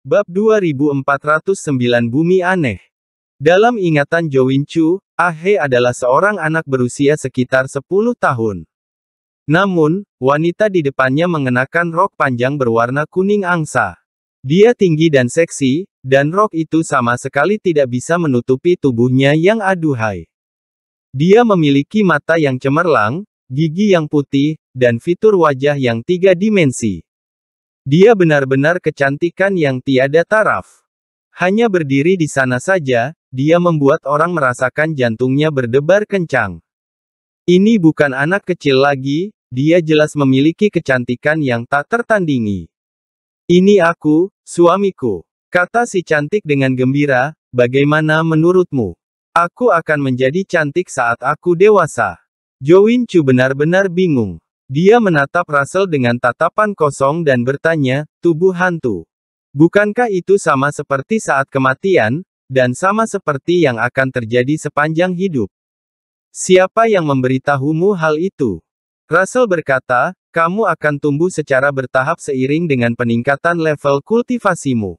Bab 2409 Bumi Aneh Dalam ingatan Jowin Chu, Ah He adalah seorang anak berusia sekitar 10 tahun. Namun, wanita di depannya mengenakan rok panjang berwarna kuning angsa. Dia tinggi dan seksi, dan rok itu sama sekali tidak bisa menutupi tubuhnya yang aduhai. Dia memiliki mata yang cemerlang, gigi yang putih, dan fitur wajah yang tiga dimensi. Dia benar-benar kecantikan yang tiada taraf. Hanya berdiri di sana saja, dia membuat orang merasakan jantungnya berdebar kencang. Ini bukan anak kecil lagi, dia jelas memiliki kecantikan yang tak tertandingi. Ini aku, suamiku. Kata si cantik dengan gembira, bagaimana menurutmu? Aku akan menjadi cantik saat aku dewasa. Jowin Chu benar-benar bingung. Dia menatap Russell dengan tatapan kosong dan bertanya, tubuh hantu. Bukankah itu sama seperti saat kematian, dan sama seperti yang akan terjadi sepanjang hidup? Siapa yang memberitahumu hal itu? Russell berkata, kamu akan tumbuh secara bertahap seiring dengan peningkatan level kultivasimu.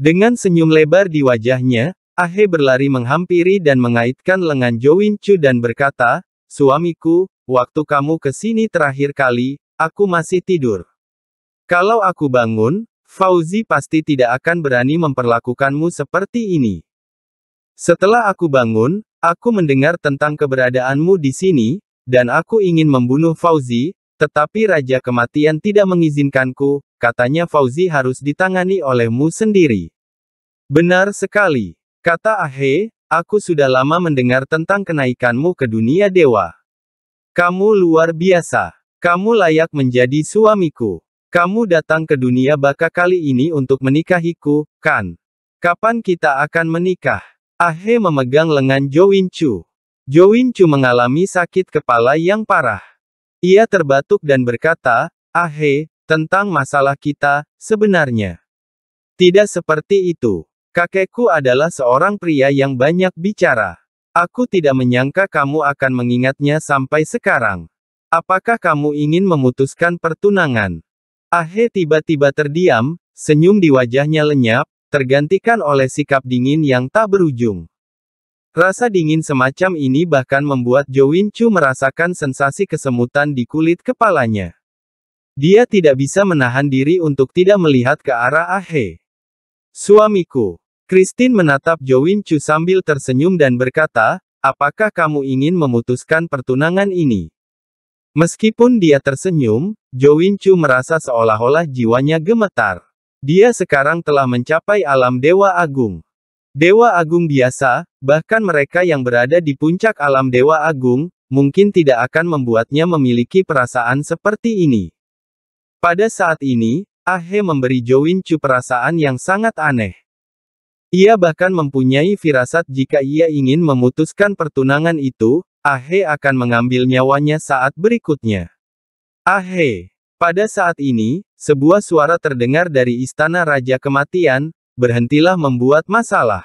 Dengan senyum lebar di wajahnya, Ahe berlari menghampiri dan mengaitkan lengan Jowin Chu dan berkata, Suamiku, waktu kamu ke sini terakhir kali, aku masih tidur. Kalau aku bangun, Fauzi pasti tidak akan berani memperlakukanmu seperti ini. Setelah aku bangun, aku mendengar tentang keberadaanmu di sini, dan aku ingin membunuh Fauzi, tetapi Raja Kematian tidak mengizinkanku, katanya Fauzi harus ditangani olehmu sendiri. Benar sekali, kata Ahe, Aku sudah lama mendengar tentang kenaikanmu ke dunia dewa. Kamu luar biasa. Kamu layak menjadi suamiku. Kamu datang ke dunia baka kali ini untuk menikahiku, kan? Kapan kita akan menikah? Ahe memegang lengan Jo Win Chu. Jo Win Chu mengalami sakit kepala yang parah. Ia terbatuk dan berkata, Ahe, tentang masalah kita, sebenarnya. Tidak seperti itu. Kakekku adalah seorang pria yang banyak bicara. Aku tidak menyangka kamu akan mengingatnya sampai sekarang. Apakah kamu ingin memutuskan pertunangan? Ahe tiba-tiba terdiam, senyum di wajahnya lenyap, tergantikan oleh sikap dingin yang tak berujung. Rasa dingin semacam ini bahkan membuat Jo Win Chu merasakan sensasi kesemutan di kulit kepalanya. Dia tidak bisa menahan diri untuk tidak melihat ke arah Ahe. Suamiku, Christine menatap Jowin Chu sambil tersenyum dan berkata, apakah kamu ingin memutuskan pertunangan ini? Meskipun dia tersenyum, Jowin Chu merasa seolah-olah jiwanya gemetar. Dia sekarang telah mencapai alam Dewa Agung. Dewa Agung biasa, bahkan mereka yang berada di puncak alam Dewa Agung, mungkin tidak akan membuatnya memiliki perasaan seperti ini. Pada saat ini, Ahe memberi Jowin Chu perasaan yang sangat aneh. Ia bahkan mempunyai firasat jika ia ingin memutuskan pertunangan itu, Ahe akan mengambil nyawanya saat berikutnya. Ahe. Pada saat ini, sebuah suara terdengar dari istana Raja Kematian, berhentilah membuat masalah.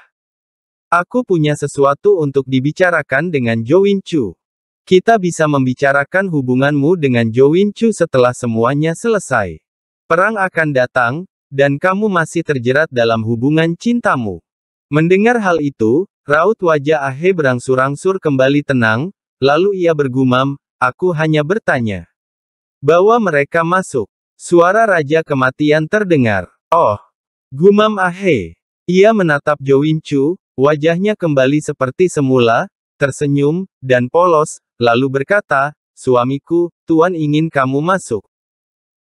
Aku punya sesuatu untuk dibicarakan dengan Jo Win Chu. Kita bisa membicarakan hubunganmu dengan Jo Win Chu setelah semuanya selesai. Perang akan datang, dan kamu masih terjerat dalam hubungan cintamu. Mendengar hal itu, raut wajah Ahe berangsur-angsur kembali tenang, lalu ia bergumam, aku hanya bertanya. Bawa mereka masuk. Suara Raja Kematian terdengar. Oh! Gumam Ahe. Ia menatap Jowinchu, wajahnya kembali seperti semula, tersenyum, dan polos, lalu berkata, Suamiku, Tuan ingin kamu masuk.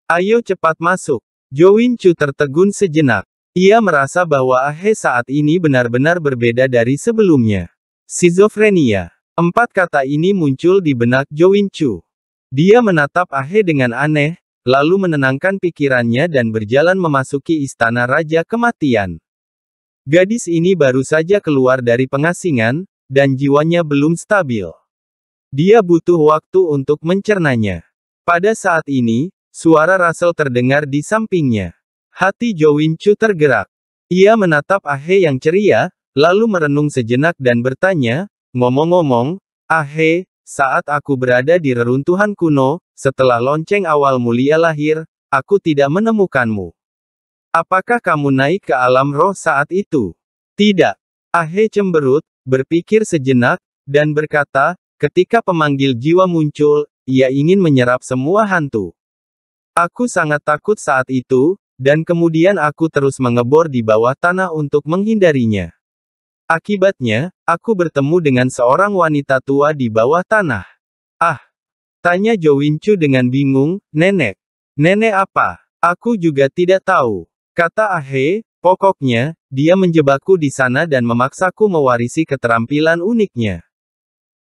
Ayo cepat masuk. Jowin Chu tertegun sejenak. Ia merasa bahwa Ahe saat ini benar-benar berbeda dari sebelumnya. Sizofrenia. Empat kata ini muncul di benak Jowin Chu. Dia menatap Ahe dengan aneh, lalu menenangkan pikirannya dan berjalan memasuki istana Raja Kematian. Gadis ini baru saja keluar dari pengasingan, dan jiwanya belum stabil. Dia butuh waktu untuk mencernanya. Pada saat ini, Suara Russell terdengar di sampingnya. Hati Jo Chu tergerak. Ia menatap Ahe yang ceria, lalu merenung sejenak dan bertanya, Ngomong-ngomong, Ahe, saat aku berada di reruntuhan kuno, setelah lonceng awal mulia lahir, aku tidak menemukanmu. Apakah kamu naik ke alam roh saat itu? Tidak. Ahe cemberut, berpikir sejenak, dan berkata, ketika pemanggil jiwa muncul, ia ingin menyerap semua hantu. Aku sangat takut saat itu, dan kemudian aku terus mengebor di bawah tanah untuk menghindarinya. Akibatnya, aku bertemu dengan seorang wanita tua di bawah tanah. Ah! Tanya Jo Wincu dengan bingung, nenek. Nenek apa? Aku juga tidak tahu. Kata Ahe, pokoknya, dia menjebakku di sana dan memaksaku mewarisi keterampilan uniknya.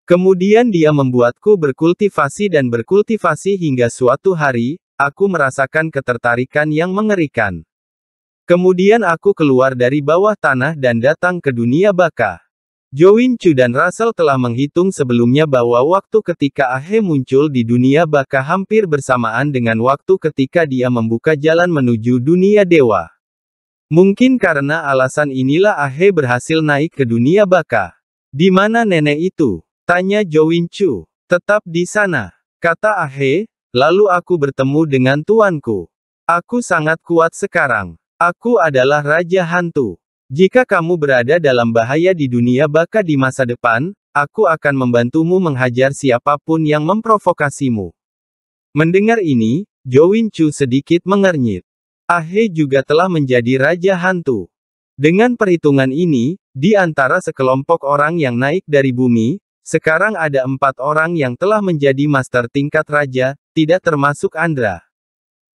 Kemudian dia membuatku berkultivasi dan berkultivasi hingga suatu hari, Aku merasakan ketertarikan yang mengerikan. Kemudian aku keluar dari bawah tanah dan datang ke dunia baka. Join Chu dan Russell telah menghitung sebelumnya bahwa waktu ketika Ahe muncul di dunia baka hampir bersamaan dengan waktu ketika dia membuka jalan menuju dunia dewa. Mungkin karena alasan inilah Ahe berhasil naik ke dunia baka. Di mana nenek itu? Tanya Jowin Chu. Tetap di sana. Kata Ahe, Lalu aku bertemu dengan tuanku. Aku sangat kuat sekarang. Aku adalah Raja Hantu. Jika kamu berada dalam bahaya di dunia baka di masa depan, aku akan membantumu menghajar siapapun yang memprovokasimu. Mendengar ini, Jowin Chu sedikit mengernyit. Ahe juga telah menjadi Raja Hantu. Dengan perhitungan ini, di antara sekelompok orang yang naik dari bumi, sekarang ada empat orang yang telah menjadi master tingkat raja, tidak termasuk Andra.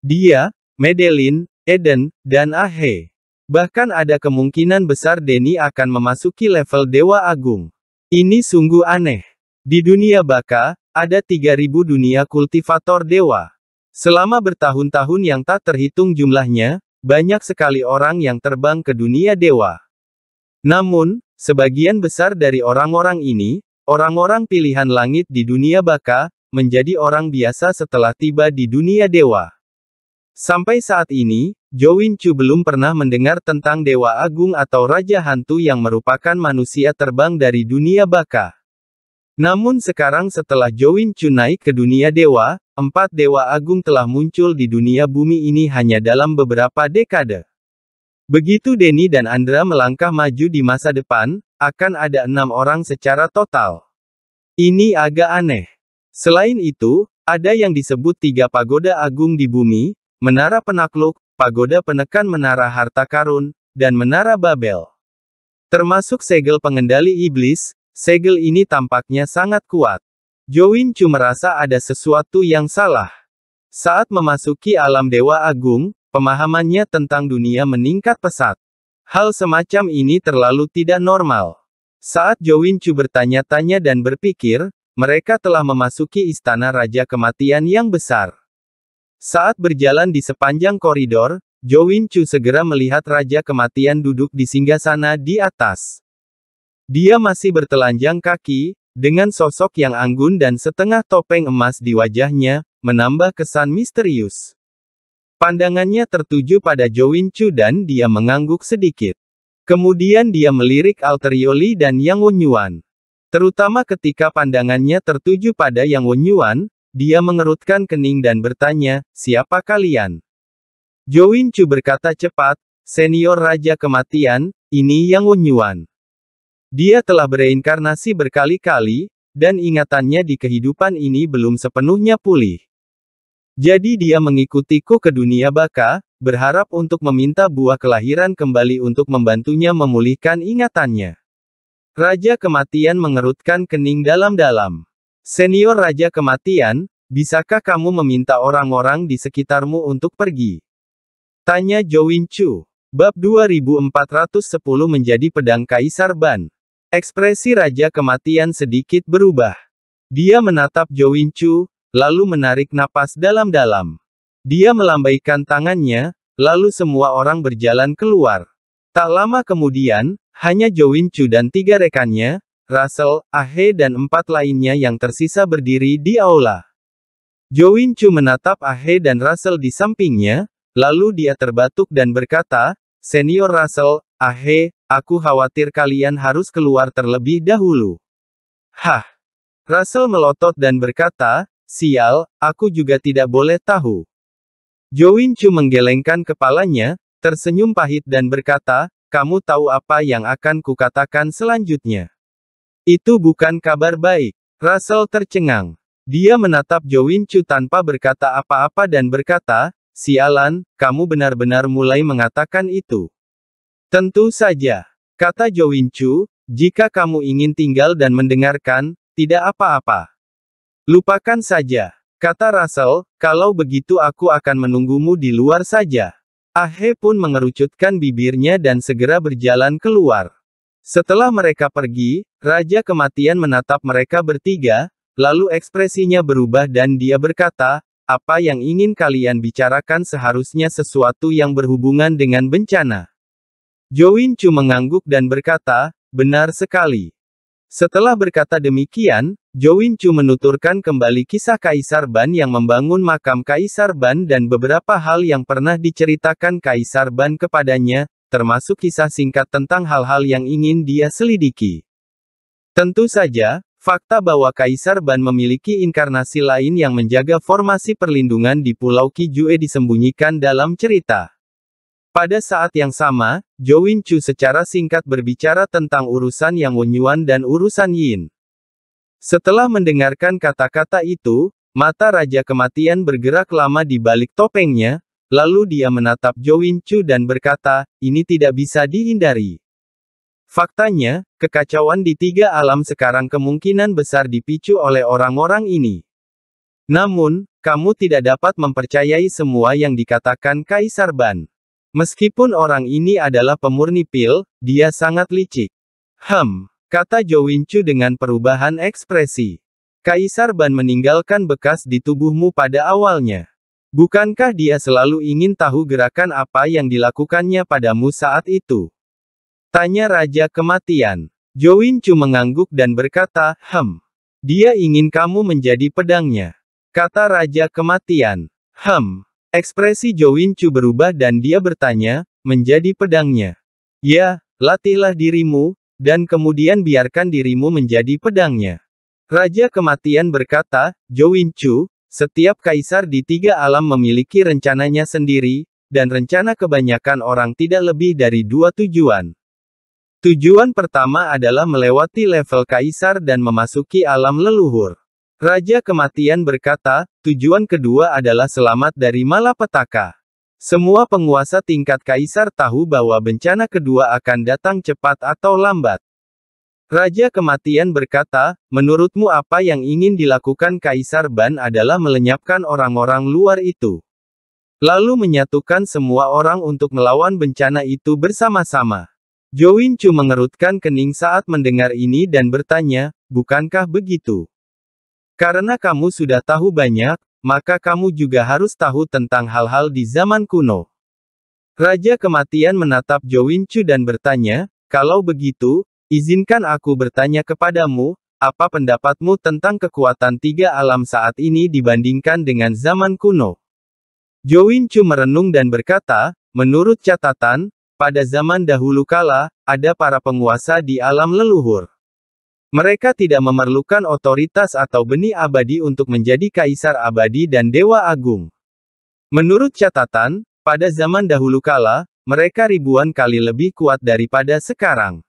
Dia, Medellin, Eden, dan Ahe. Bahkan ada kemungkinan besar Denny akan memasuki level Dewa Agung. Ini sungguh aneh. Di dunia baka, ada 3000 dunia kultivator dewa. Selama bertahun-tahun yang tak terhitung jumlahnya, banyak sekali orang yang terbang ke dunia dewa. Namun, sebagian besar dari orang-orang ini, orang-orang pilihan langit di dunia baka, menjadi orang biasa setelah tiba di dunia dewa. Sampai saat ini, Jowin Chu belum pernah mendengar tentang Dewa Agung atau Raja Hantu yang merupakan manusia terbang dari dunia baka. Namun sekarang setelah Jowin Chu naik ke dunia dewa, empat Dewa Agung telah muncul di dunia bumi ini hanya dalam beberapa dekade. Begitu Denny dan Andra melangkah maju di masa depan, akan ada enam orang secara total. Ini agak aneh. Selain itu, ada yang disebut tiga pagoda agung di bumi, Menara Penakluk, Pagoda Penekan Menara Harta Karun, dan Menara Babel. Termasuk segel pengendali iblis, segel ini tampaknya sangat kuat. Chu merasa ada sesuatu yang salah. Saat memasuki alam Dewa Agung, pemahamannya tentang dunia meningkat pesat. Hal semacam ini terlalu tidak normal. Saat Chu bertanya-tanya dan berpikir, mereka telah memasuki istana Raja Kematian yang besar. Saat berjalan di sepanjang koridor, Win Chu segera melihat Raja Kematian duduk di singgasana di atas. Dia masih bertelanjang kaki, dengan sosok yang anggun dan setengah topeng emas di wajahnya, menambah kesan misterius. Pandangannya tertuju pada Win Chu dan dia mengangguk sedikit. Kemudian dia melirik Alterioli dan Yang Wonyuan. Terutama ketika pandangannya tertuju pada Yang Wenyuan, dia mengerutkan kening dan bertanya, siapa kalian? Jowincu berkata cepat, senior Raja Kematian, ini Yang Wenyuan. Dia telah bereinkarnasi berkali-kali, dan ingatannya di kehidupan ini belum sepenuhnya pulih. Jadi dia mengikutiku ke dunia baka, berharap untuk meminta buah kelahiran kembali untuk membantunya memulihkan ingatannya. Raja Kematian mengerutkan kening dalam-dalam. Senior Raja Kematian, bisakah kamu meminta orang-orang di sekitarmu untuk pergi? Tanya Jo Win Chu. Bab 2410 menjadi pedang Kaisar Ban. Ekspresi Raja Kematian sedikit berubah. Dia menatap Jo Win Chu, lalu menarik napas dalam-dalam. Dia melambaikan tangannya, lalu semua orang berjalan keluar. Tak lama kemudian, hanya Jowin Chu dan tiga rekannya, Russell, Ahe dan empat lainnya yang tersisa berdiri di aula. Jowin Chu menatap Ahe dan Russell di sampingnya, lalu dia terbatuk dan berkata, Senior Russell, Ahe, aku khawatir kalian harus keluar terlebih dahulu. Hah! Russell melotot dan berkata, Sial, aku juga tidak boleh tahu. Jowin Chu menggelengkan kepalanya, Tersenyum pahit dan berkata, kamu tahu apa yang akan kukatakan selanjutnya. Itu bukan kabar baik. Russell tercengang. Dia menatap Jowin Chu tanpa berkata apa-apa dan berkata, Sialan, kamu benar-benar mulai mengatakan itu. Tentu saja. Kata Jowin Chu, jika kamu ingin tinggal dan mendengarkan, tidak apa-apa. Lupakan saja. Kata Russell, kalau begitu aku akan menunggumu di luar saja. Ahe pun mengerucutkan bibirnya dan segera berjalan keluar. Setelah mereka pergi, Raja Kematian menatap mereka bertiga, lalu ekspresinya berubah dan dia berkata, apa yang ingin kalian bicarakan seharusnya sesuatu yang berhubungan dengan bencana. Jowin Chu mengangguk dan berkata, benar sekali. Setelah berkata demikian, Jowin Chu menuturkan kembali kisah Kaisar Ban yang membangun makam Kaisar Ban dan beberapa hal yang pernah diceritakan Kaisar Ban kepadanya, termasuk kisah singkat tentang hal-hal yang ingin dia selidiki. Tentu saja, fakta bahwa Kaisar Ban memiliki inkarnasi lain yang menjaga formasi perlindungan di Pulau Kijue disembunyikan dalam cerita. Pada saat yang sama, Jowin Chu secara singkat berbicara tentang urusan Yang Wenyuan dan urusan Yin. Setelah mendengarkan kata-kata itu, mata Raja Kematian bergerak lama di balik topengnya, lalu dia menatap Jo Chu dan berkata, ini tidak bisa dihindari. Faktanya, kekacauan di tiga alam sekarang kemungkinan besar dipicu oleh orang-orang ini. Namun, kamu tidak dapat mempercayai semua yang dikatakan Kaisar Ban. Meskipun orang ini adalah pemurni pil, dia sangat licik. Hmm kata Jo Winchu dengan perubahan ekspresi. Kaisar Ban meninggalkan bekas di tubuhmu pada awalnya. Bukankah dia selalu ingin tahu gerakan apa yang dilakukannya padamu saat itu? Tanya Raja Kematian. Jo Winchu mengangguk dan berkata, Hem. Dia ingin kamu menjadi pedangnya. Kata Raja Kematian. Hem. Ekspresi Jo Winchu berubah dan dia bertanya, menjadi pedangnya. Ya, latihlah dirimu, dan kemudian biarkan dirimu menjadi pedangnya. Raja Kematian berkata, Jowinchu, setiap kaisar di tiga alam memiliki rencananya sendiri, dan rencana kebanyakan orang tidak lebih dari dua tujuan. Tujuan pertama adalah melewati level kaisar dan memasuki alam leluhur. Raja Kematian berkata, tujuan kedua adalah selamat dari malapetaka. Semua penguasa tingkat kaisar tahu bahwa bencana kedua akan datang cepat atau lambat. Raja kematian berkata, "Menurutmu, apa yang ingin dilakukan Kaisar Ban adalah melenyapkan orang-orang luar itu, lalu menyatukan semua orang untuk melawan bencana itu bersama-sama." Join Chu mengerutkan kening saat mendengar ini dan bertanya, "Bukankah begitu? Karena kamu sudah tahu banyak, maka kamu juga harus tahu tentang hal-hal di zaman kuno. Raja kematian menatap Jowinchu dan bertanya, kalau begitu, izinkan aku bertanya kepadamu, apa pendapatmu tentang kekuatan tiga alam saat ini dibandingkan dengan zaman kuno? Jowinchu merenung dan berkata, menurut catatan, pada zaman dahulu kala, ada para penguasa di alam leluhur. Mereka tidak memerlukan otoritas atau benih abadi untuk menjadi kaisar abadi dan dewa agung. Menurut catatan, pada zaman dahulu kala, mereka ribuan kali lebih kuat daripada sekarang.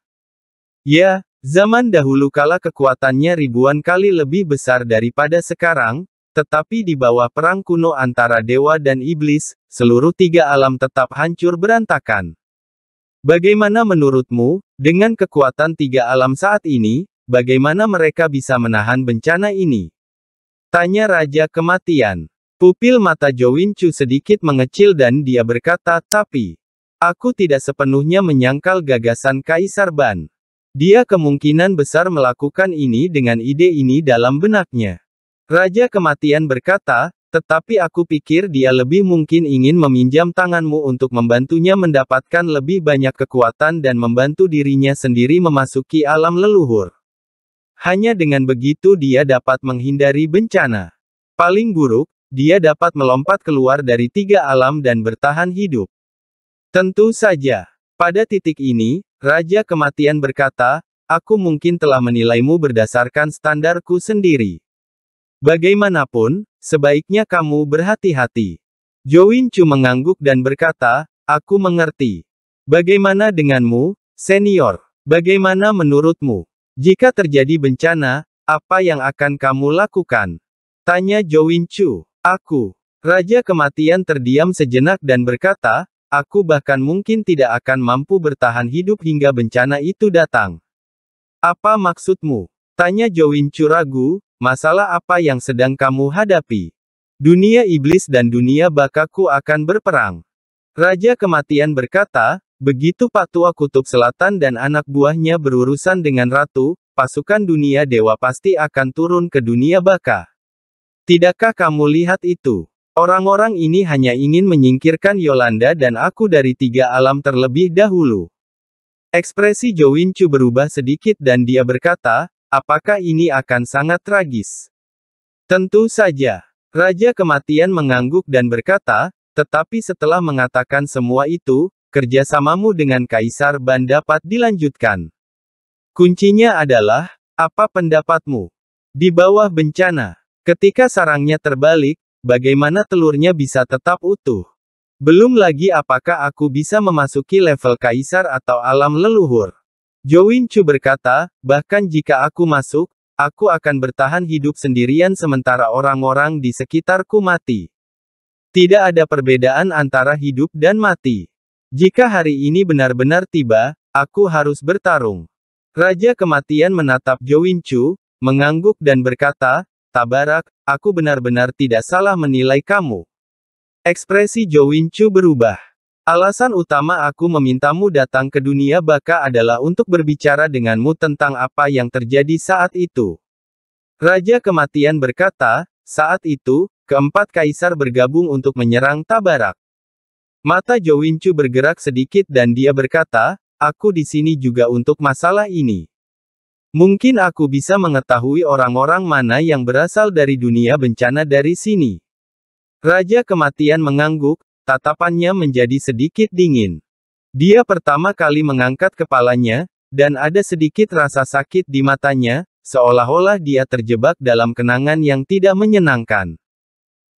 Ya, zaman dahulu kala kekuatannya ribuan kali lebih besar daripada sekarang, tetapi di bawah perang kuno antara dewa dan iblis, seluruh tiga alam tetap hancur berantakan. Bagaimana menurutmu, dengan kekuatan tiga alam saat ini, Bagaimana mereka bisa menahan bencana ini? Tanya Raja Kematian. Pupil mata Chu sedikit mengecil dan dia berkata, tapi, aku tidak sepenuhnya menyangkal gagasan Kaisar Ban. Dia kemungkinan besar melakukan ini dengan ide ini dalam benaknya. Raja Kematian berkata, tetapi aku pikir dia lebih mungkin ingin meminjam tanganmu untuk membantunya mendapatkan lebih banyak kekuatan dan membantu dirinya sendiri memasuki alam leluhur. Hanya dengan begitu dia dapat menghindari bencana. Paling buruk, dia dapat melompat keluar dari tiga alam dan bertahan hidup. Tentu saja. Pada titik ini, Raja Kematian berkata, aku mungkin telah menilaimu berdasarkan standarku sendiri. Bagaimanapun, sebaiknya kamu berhati-hati. Join Chu mengangguk dan berkata, aku mengerti. Bagaimana denganmu, senior? Bagaimana menurutmu? Jika terjadi bencana, apa yang akan kamu lakukan? Tanya Jowin Chu. Aku. Raja kematian terdiam sejenak dan berkata, aku bahkan mungkin tidak akan mampu bertahan hidup hingga bencana itu datang. Apa maksudmu? Tanya Jowin Chu ragu, masalah apa yang sedang kamu hadapi? Dunia iblis dan dunia bakaku akan berperang. Raja kematian berkata, Begitu Pak Tua Kutub Selatan dan anak buahnya berurusan dengan ratu, pasukan dunia dewa pasti akan turun ke dunia baka. Tidakkah kamu lihat itu? Orang-orang ini hanya ingin menyingkirkan Yolanda dan aku dari tiga alam terlebih dahulu. Ekspresi Jowinchu berubah sedikit dan dia berkata, apakah ini akan sangat tragis? Tentu saja. Raja kematian mengangguk dan berkata, tetapi setelah mengatakan semua itu, kerjasamamu dengan Kaisar Ban dapat dilanjutkan. Kuncinya adalah, apa pendapatmu? Di bawah bencana, ketika sarangnya terbalik, bagaimana telurnya bisa tetap utuh? Belum lagi apakah aku bisa memasuki level Kaisar atau alam leluhur? Jowin Chu berkata, bahkan jika aku masuk, aku akan bertahan hidup sendirian sementara orang-orang di sekitarku mati. Tidak ada perbedaan antara hidup dan mati. Jika hari ini benar-benar tiba, aku harus bertarung. Raja kematian menatap Jo Wincu, mengangguk dan berkata, Tabarak, aku benar-benar tidak salah menilai kamu. Ekspresi Jo Wincu berubah. Alasan utama aku memintamu datang ke dunia baka adalah untuk berbicara denganmu tentang apa yang terjadi saat itu. Raja kematian berkata, saat itu, keempat kaisar bergabung untuk menyerang Tabarak. Mata Jo Wincu bergerak sedikit dan dia berkata, aku di sini juga untuk masalah ini. Mungkin aku bisa mengetahui orang-orang mana yang berasal dari dunia bencana dari sini. Raja kematian mengangguk, tatapannya menjadi sedikit dingin. Dia pertama kali mengangkat kepalanya, dan ada sedikit rasa sakit di matanya, seolah-olah dia terjebak dalam kenangan yang tidak menyenangkan.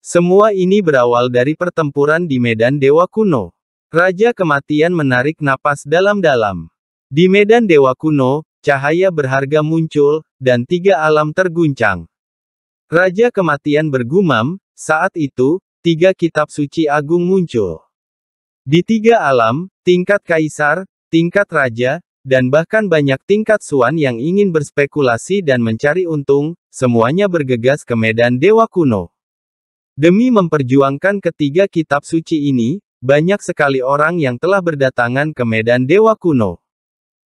Semua ini berawal dari pertempuran di medan dewa kuno. Raja kematian menarik napas dalam-dalam. Di medan dewa kuno, cahaya berharga muncul, dan tiga alam terguncang. Raja kematian bergumam, saat itu, tiga kitab suci agung muncul. Di tiga alam, tingkat kaisar, tingkat raja, dan bahkan banyak tingkat suan yang ingin berspekulasi dan mencari untung, semuanya bergegas ke medan dewa kuno. Demi memperjuangkan ketiga kitab suci ini, banyak sekali orang yang telah berdatangan ke medan dewa kuno.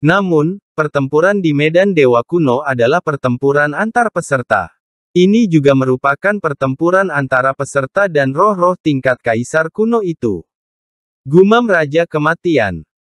Namun, pertempuran di medan dewa kuno adalah pertempuran antar peserta. Ini juga merupakan pertempuran antara peserta dan roh-roh tingkat kaisar kuno itu. Gumam Raja Kematian